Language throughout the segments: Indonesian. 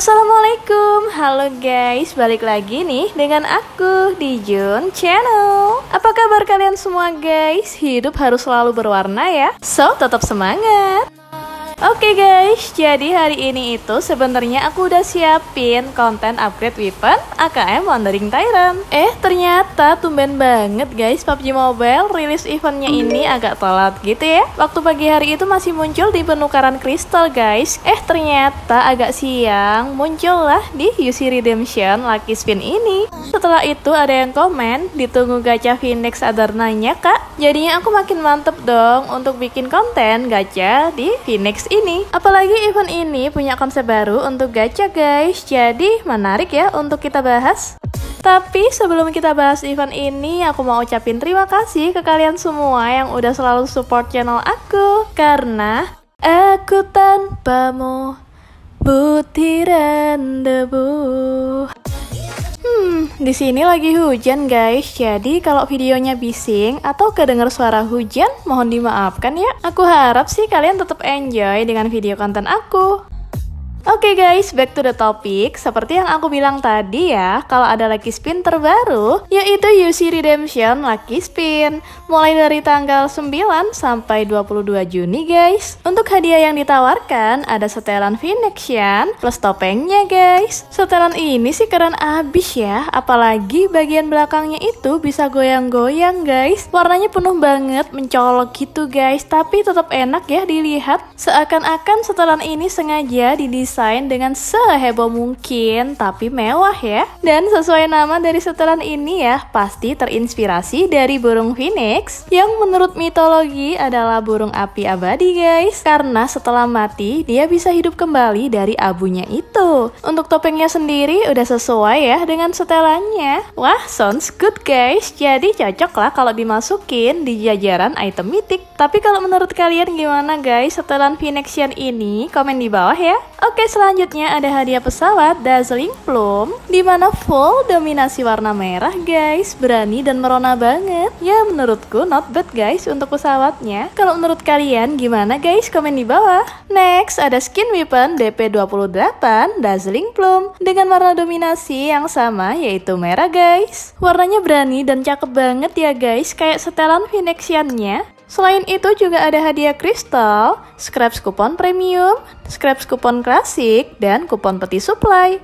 Assalamualaikum, halo guys, balik lagi nih dengan aku di Jun Channel. Apa kabar kalian semua guys? Hidup harus selalu berwarna ya, so tetap semangat. Oke okay guys, jadi hari ini itu sebenarnya aku udah siapin konten upgrade weapon AKM Wandering Tyrant. Eh, ternyata tumben banget guys PUBG Mobile rilis eventnya ini agak telat gitu ya. Waktu pagi hari itu masih muncul di penukaran kristal guys. Eh, ternyata agak siang muncullah di UC Redemption Lucky Spin ini. Setelah itu ada yang komen, ditunggu gacha Phoenix Adarnanya kak. Jadinya aku makin mantep dong untuk bikin konten gacha di Phoenix ini. Apalagi event ini punya konsep baru untuk gacha guys, jadi menarik ya untuk kita bahas. Tapi sebelum kita bahas event ini, aku mau ucapin terima kasih ke kalian semua yang udah selalu support channel aku. Karena aku tanpamu butiran debu. Hmm, di sini lagi hujan guys. Jadi kalau videonya bising atau kedenger suara hujan, mohon dimaafkan ya. Aku harap sih kalian tetap enjoy dengan video konten aku. Oke okay guys, back to the topic. Seperti yang aku bilang tadi ya, kalau ada lucky spin terbaru, yaitu UC Redemption Lucky Spin. Mulai dari tanggal 9 sampai 22 Juni guys. Untuk hadiah yang ditawarkan, ada setelan Phoenixian plus topengnya guys. Setelan ini sih keren abis ya, apalagi bagian belakangnya itu bisa goyang-goyang guys. Warnanya penuh banget, mencolok gitu guys, tapi tetap enak ya dilihat. Seakan-akan setelan ini sengaja didesain didesain dengan seheboh mungkin tapi mewah ya. Dan sesuai nama dari setelan ini ya, pasti terinspirasi dari burung phoenix yang menurut mitologi adalah burung api abadi guys. Karena setelah mati, dia bisa hidup kembali dari abunya itu. Untuk topengnya sendiri udah sesuai ya dengan setelannya. Wah, sounds good guys. Jadi cocok lah kalau dimasukin di jajaran item mitik Tapi kalau menurut kalian gimana guys setelan Phoenixian ini? Komen di bawah ya. Oke selanjutnya ada hadiah pesawat Dazzling Plum Dimana full dominasi warna merah guys Berani dan merona banget Ya menurutku not bad guys untuk pesawatnya Kalau menurut kalian gimana guys komen di bawah Next ada skin weapon DP28 Dazzling Plum Dengan warna dominasi yang sama yaitu merah guys Warnanya berani dan cakep banget ya guys Kayak setelan Phoenixiannya Selain itu juga ada hadiah kristal, scraps kupon premium, scraps kupon klasik, dan kupon peti supply.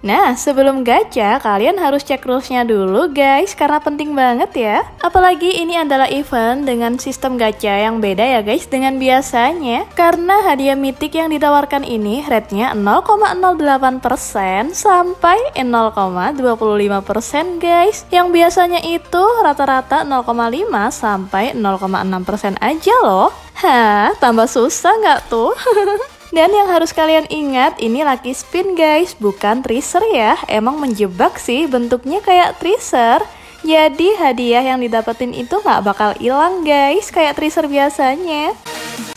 Nah, sebelum gacha, kalian harus cek rulesnya dulu guys, karena penting banget ya. Apalagi ini adalah event dengan sistem gacha yang beda ya guys dengan biasanya. Karena hadiah mitik yang ditawarkan ini rate-nya 0,08% sampai 0,25% guys. Yang biasanya itu rata-rata 0,5 sampai 0,6% aja loh. Hah, tambah susah nggak tuh? Dan yang harus kalian ingat, ini Lucky Spin guys, bukan tracer ya. Emang menjebak sih, bentuknya kayak tracer. Jadi hadiah yang didapetin itu nggak bakal hilang guys, kayak tracer biasanya.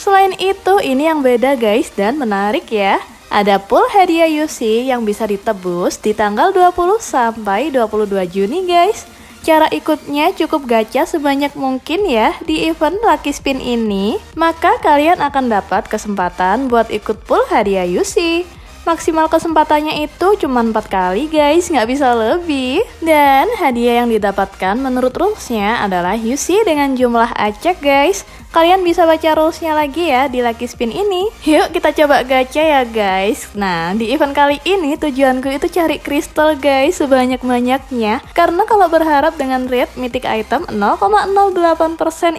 Selain itu, ini yang beda guys dan menarik ya. Ada pool hadiah UC yang bisa ditebus di tanggal 20 sampai 22 Juni guys. Cara ikutnya cukup gacha sebanyak mungkin ya di event Lucky Spin ini, maka kalian akan dapat kesempatan buat ikut pool hadiah UC. Maksimal kesempatannya itu cuma 4 kali guys, nggak bisa lebih. Dan hadiah yang didapatkan menurut rulesnya adalah UC dengan jumlah acak guys. Kalian bisa baca rulesnya lagi ya di Lucky Spin ini. Yuk kita coba gacha ya guys. Nah, di event kali ini tujuanku itu cari kristal guys sebanyak-banyaknya. Karena kalau berharap dengan rate mythic item 0,08%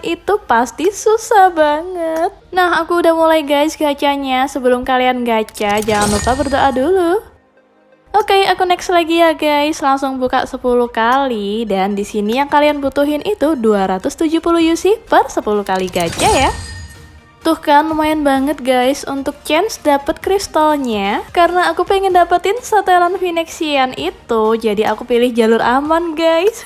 itu pasti susah banget. Nah, aku udah mulai guys gacanya. Sebelum kalian gacha, jangan lupa berdoa dulu. Oke, okay, aku next lagi ya guys. Langsung buka 10 kali dan di sini yang kalian butuhin itu 270 UC per 10 kali gacha ya. Tuh kan lumayan banget guys untuk chance dapat kristalnya Karena aku pengen dapetin setelan Phoenixian itu Jadi aku pilih jalur aman guys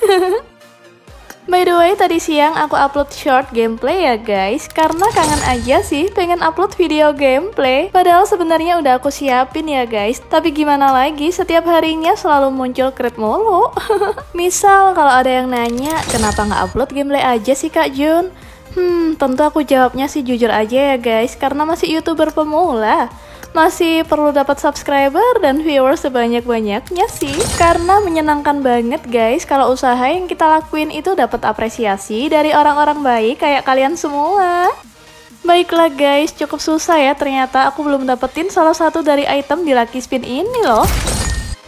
By the way, tadi siang aku upload short gameplay ya guys, karena kangen aja sih pengen upload video gameplay. Padahal sebenarnya udah aku siapin ya guys, tapi gimana lagi setiap harinya selalu muncul crit mulu. Misal kalau ada yang nanya, kenapa nggak upload gameplay aja sih Kak Jun? Hmm, tentu aku jawabnya sih jujur aja ya guys, karena masih youtuber pemula masih perlu dapat subscriber dan viewers sebanyak-banyaknya sih karena menyenangkan banget guys kalau usaha yang kita lakuin itu dapat apresiasi dari orang-orang baik kayak kalian semua. Baiklah guys, cukup susah ya ternyata aku belum dapetin salah satu dari item di Lucky Spin ini loh.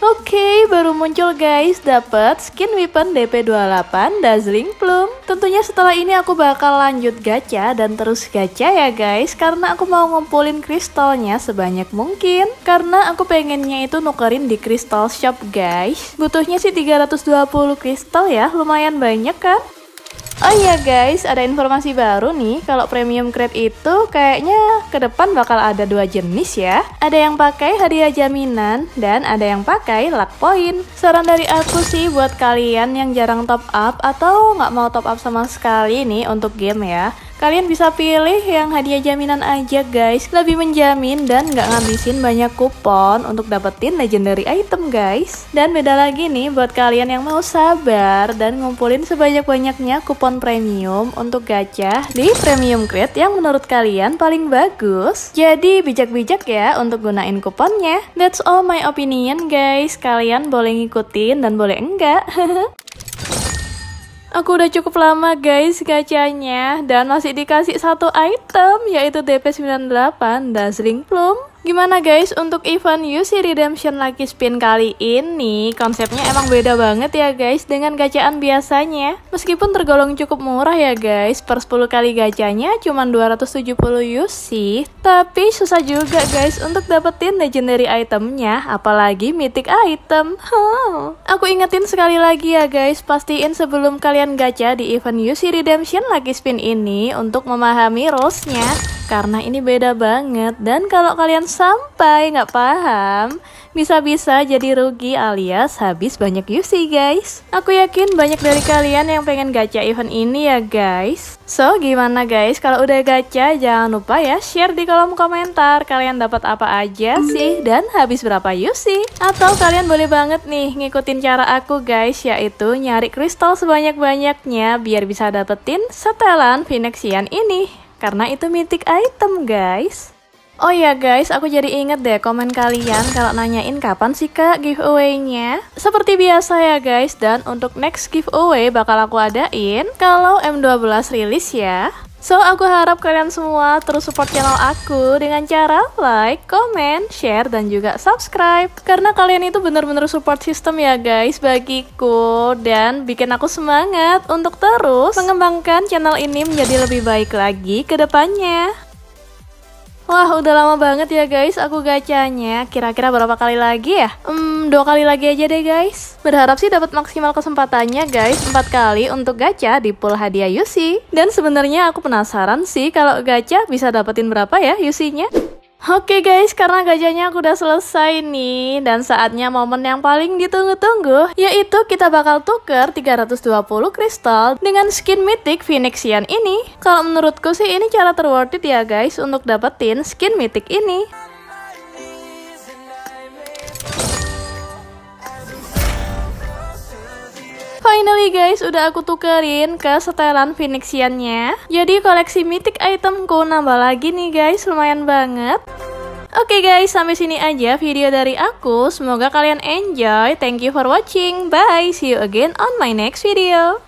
Oke, okay, baru muncul guys, dapet skin weapon DP28 Dazzling plum Tentunya setelah ini aku bakal lanjut gacha dan terus gacha ya guys Karena aku mau ngumpulin kristalnya sebanyak mungkin Karena aku pengennya itu nukerin di kristal shop guys Butuhnya sih 320 kristal ya, lumayan banyak kan Oh iya guys, ada informasi baru nih kalau premium crate itu kayaknya ke depan bakal ada dua jenis ya. Ada yang pakai hadiah jaminan dan ada yang pakai luck point. Saran dari aku sih buat kalian yang jarang top up atau nggak mau top up sama sekali nih untuk game ya. Kalian bisa pilih yang hadiah jaminan aja guys, lebih menjamin dan nggak ngabisin banyak kupon untuk dapetin legendary item guys. Dan beda lagi nih buat kalian yang mau sabar dan ngumpulin sebanyak-banyaknya kupon premium untuk gacha di premium crate yang menurut kalian paling bagus. Jadi bijak-bijak ya untuk gunain kuponnya. That's all my opinion guys, kalian boleh ngikutin dan boleh enggak. Aku udah cukup lama guys gacanya dan masih dikasih satu item yaitu DP98 Dazzling Plum Gimana guys, untuk event UC Redemption Lucky Spin kali ini, konsepnya emang beda banget ya guys dengan gacaan biasanya. Meskipun tergolong cukup murah ya guys, per 10 kali gacanya cuma 270 UC, tapi susah juga guys untuk dapetin legendary itemnya, apalagi mythic item. Aku ingetin sekali lagi ya guys, pastiin sebelum kalian gacha di event UC Redemption Lucky Spin ini untuk memahami rules-nya karena ini beda banget dan kalau kalian sampai nggak paham bisa-bisa jadi rugi alias habis banyak UC guys aku yakin banyak dari kalian yang pengen gacha event ini ya guys so gimana guys kalau udah gacha jangan lupa ya share di kolom komentar kalian dapat apa aja sih dan habis berapa UC atau kalian boleh banget nih ngikutin cara aku guys yaitu nyari kristal sebanyak-banyaknya biar bisa dapetin setelan Phoenixian ini karena itu mythic item guys. Oh ya guys, aku jadi inget deh komen kalian kalau nanyain kapan sih kak giveaway-nya. Seperti biasa ya guys, dan untuk next giveaway bakal aku adain kalau M12 rilis ya. So, aku harap kalian semua terus support channel aku dengan cara like, comment, share, dan juga subscribe. Karena kalian itu bener-bener support system ya guys bagiku dan bikin aku semangat untuk terus mengembangkan channel ini menjadi lebih baik lagi ke depannya. Wah, udah lama banget ya guys aku gacanya. Kira-kira berapa kali lagi ya? Hmm, dua kali lagi aja deh guys. Berharap sih dapat maksimal kesempatannya guys, empat kali untuk gacha di pool hadiah Yusi. Dan sebenarnya aku penasaran sih kalau gacha bisa dapetin berapa ya Yusinya. Oke okay guys, karena gajahnya aku udah selesai nih Dan saatnya momen yang paling ditunggu-tunggu Yaitu kita bakal tuker 320 kristal Dengan skin mythic Phoenixian ini Kalau menurutku sih ini cara terworth it ya guys Untuk dapetin skin mythic ini Finally guys, udah aku tukerin ke setelan Phoenixiannya. Jadi koleksi mythic itemku nambah lagi nih guys, lumayan banget. Oke okay guys, sampai sini aja video dari aku. Semoga kalian enjoy. Thank you for watching. Bye, see you again on my next video.